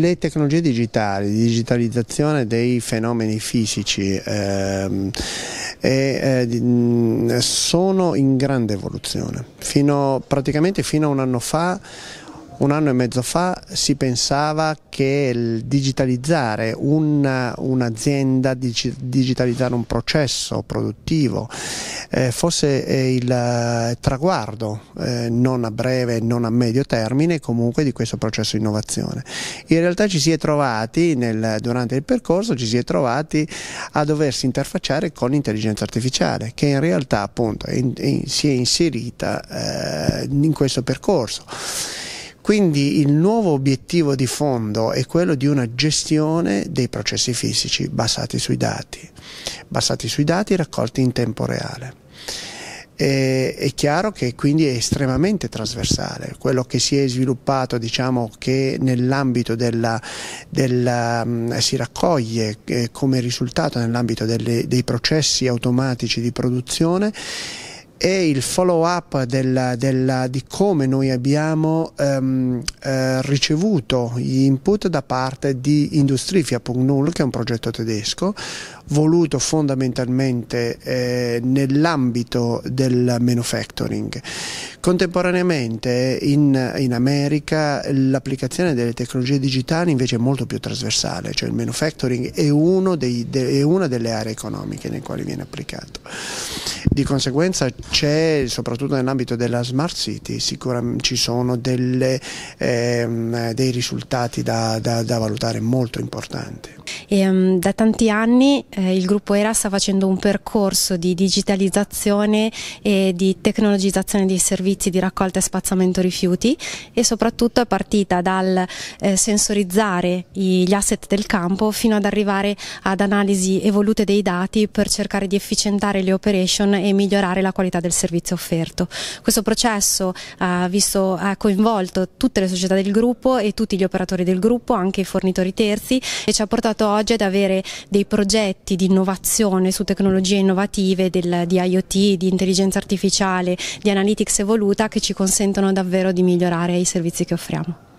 Le tecnologie digitali, digitalizzazione dei fenomeni fisici ehm, e, eh, mm, sono in grande evoluzione. Fino, praticamente fino a un anno fa un anno e mezzo fa si pensava che il digitalizzare un'azienda, un digitalizzare un processo produttivo eh, fosse eh, il eh, traguardo eh, non a breve, non a medio termine comunque di questo processo di innovazione. In realtà ci si è trovati nel, durante il percorso ci si è trovati a doversi interfacciare con l'intelligenza artificiale che in realtà appunto in, in, si è inserita eh, in questo percorso. Quindi il nuovo obiettivo di fondo è quello di una gestione dei processi fisici basati sui dati, basati sui dati raccolti in tempo reale. E, è chiaro che quindi è estremamente trasversale quello che si è sviluppato diciamo che nell'ambito della, della si raccoglie eh, come risultato nell'ambito dei processi automatici di produzione e il follow up del, del, di come noi abbiamo ehm, eh, ricevuto gli input da parte di Industrifia.null che è un progetto tedesco voluto fondamentalmente eh, nell'ambito del manufacturing. Contemporaneamente in, in America l'applicazione delle tecnologie digitali invece è molto più trasversale, cioè il manufacturing è, dei, de, è una delle aree economiche nelle quali viene applicato. Di conseguenza c'è, soprattutto nell'ambito della Smart City, sicuramente ci sono delle, ehm, dei risultati da, da, da valutare molto importanti. E, um, da tanti anni eh, il gruppo ERA sta facendo un percorso di digitalizzazione e di tecnologizzazione dei servizi di raccolta e spazzamento rifiuti e soprattutto è partita dal eh, sensorizzare gli asset del campo fino ad arrivare ad analisi evolute dei dati per cercare di efficientare le operation e migliorare la qualità del servizio offerto. Questo processo ha, visto, ha coinvolto tutte le società del gruppo e tutti gli operatori del gruppo, anche i fornitori terzi e ci ha portato oggi oggi ad avere dei progetti di innovazione su tecnologie innovative del, di IoT, di intelligenza artificiale, di analytics evoluta che ci consentono davvero di migliorare i servizi che offriamo.